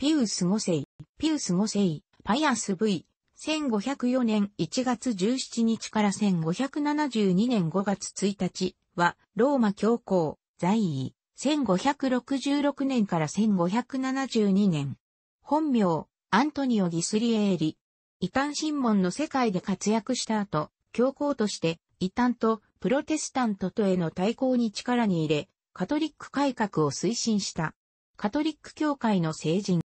ピウス5世、ピウス5世、パイアス V、1504年1月17日から1572年5月1日は、ローマ教皇、在位、1566年から1572年。本名、アントニオ・ギスリエーリ。異端新聞の世界で活躍した後、教皇として、異端とプロテスタントとへの対抗に力に入れ、カトリック改革を推進した。カトリック教会の聖人、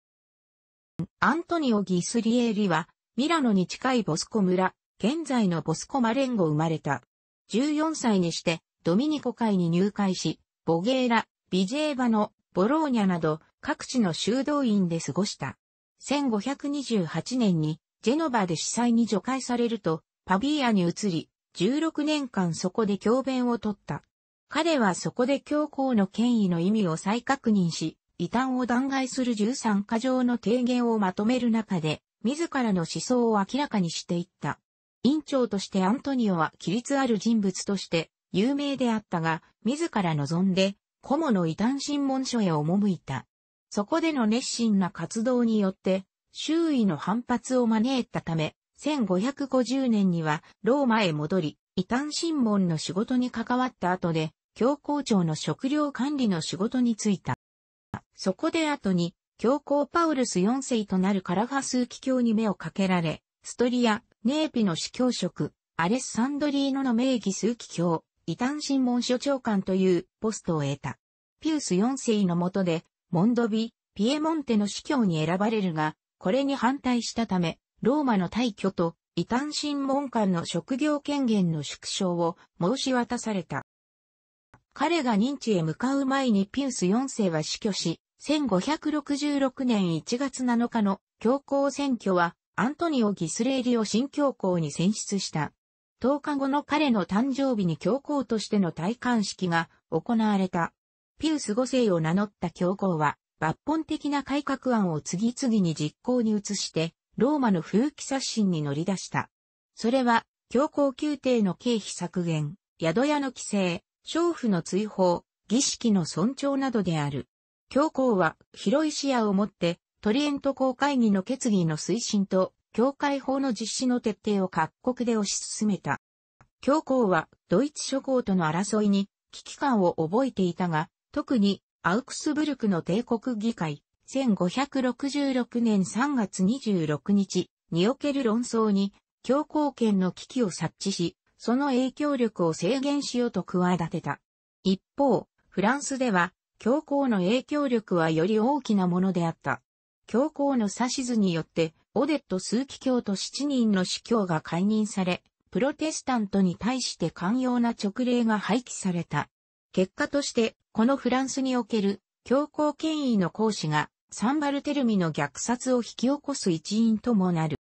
アントニオ・ギスリエーリは、ミラノに近いボスコ村、現在のボスコマレンゴ生まれた。14歳にして、ドミニコ会に入会し、ボゲーラ、ビジェーバの、ボローニャなど、各地の修道院で過ごした。1528年に、ジェノバで司祭に除外されると、パビーアに移り、16年間そこで教鞭を取った。彼はそこで教皇の権威の意味を再確認し、異端を弾劾する13箇条の提言をまとめる中で、自らの思想を明らかにしていった。院長としてアントニオは規律ある人物として有名であったが、自ら望んで、コモの異端審問所へ赴いた。そこでの熱心な活動によって、周囲の反発を招いたため、1550年にはローマへ戻り、異端審問の仕事に関わった後で、教皇庁の食料管理の仕事に就いた。そこで後に、教皇パウルス4世となるカラファスー教に目をかけられ、ストリア、ネーピの司教職、アレッサンドリーノの名義数奇教、異端審問所長官というポストを得た。ピウス4世の下で、モンドビ、ピエモンテの司教に選ばれるが、これに反対したため、ローマの退去と、異端審問官の職業権限の縮小を申し渡された。彼が認知へ向かう前にピウス4世は死去し、1566年1月7日の教皇選挙は、アントニオ・ギスレーリを新教皇に選出した。10日後の彼の誕生日に教皇としての戴冠式が行われた。ピウス5世を名乗った教皇は、抜本的な改革案を次々に実行に移して、ローマの風紀刷新に乗り出した。それは、教皇宮廷の経費削減、宿屋の規制、娼婦の追放、儀式の尊重などである。教皇は広い視野を持って、トリエント公会議の決議の推進と、教会法の実施の徹底を各国で推し進めた。教皇はドイツ諸侯との争いに危機感を覚えていたが、特にアウクスブルクの帝国議会1566年3月26日における論争に教皇権の危機を察知し、その影響力を制限しようと企てた。一方、フランスでは教皇の影響力はより大きなものであった。教皇の指図によって、オデット数奇教と7人の司教が解任され、プロテスタントに対して寛容な勅令が廃棄された。結果として、このフランスにおける教皇権威の行使がサンバルテルミの虐殺を引き起こす一因ともなる。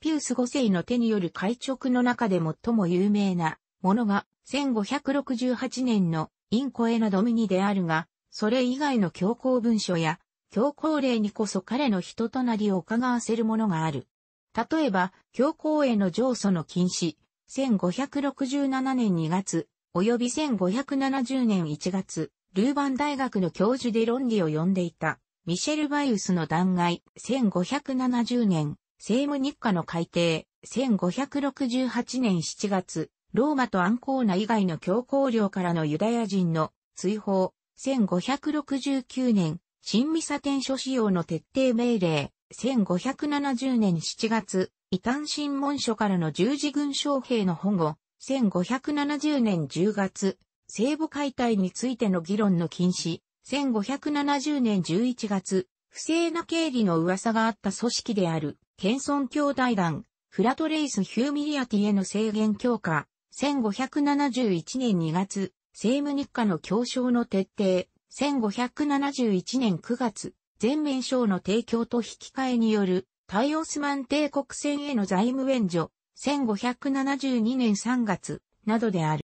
ピウス5世の手による会直の中で最も有名なものが1568年のインコエナドミニであるが、それ以外の教皇文書や、教皇令にこそ彼の人となりを伺わせるものがある。例えば、教皇への上訴の禁止、1567年2月、及び1570年1月、ルーバン大学の教授で論理を呼んでいた、ミシェル・バイウスの弾劾、1570年、政務日課の改定、1568年7月、ローマとアンコーナ以外の教皇領からのユダヤ人の追放、1569年、新ミサ天書使用の徹底命令、1570年7月、異端新聞書からの十字軍将兵の保護、1570年10月、聖母解体についての議論の禁止、1570年11月、不正な経理の噂があった組織である、謙遜兄弟団、フラトレイス・ヒューミリアティへの制限強化、1571年2月、政務日課の協商の徹底、1571年9月、全面省の提供と引き換えによる、対オスマン帝国船への財務援助、1572年3月、などである。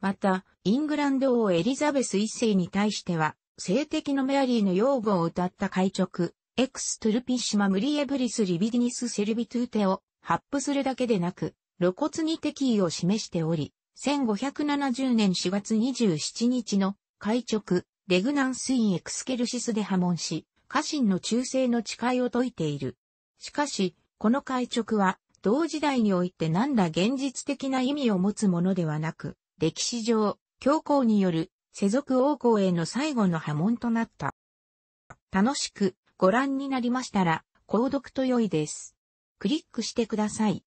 また、イングランド王エリザベス一世に対しては、性的のメアリーの擁護を歌った会直、エクストゥルピッシマムリエブリスリビディニスセルビトゥーテを発布するだけでなく、露骨に敵意を示しており、1570年4月27日の会直、レグナンスインエクスケルシスで破門し、家臣の忠誠の誓いを解いている。しかし、この会直は、同時代において何ら現実的な意味を持つものではなく、歴史上、教皇による世俗王侯への最後の波紋となった。楽しくご覧になりましたら、購読と良いです。クリックしてください。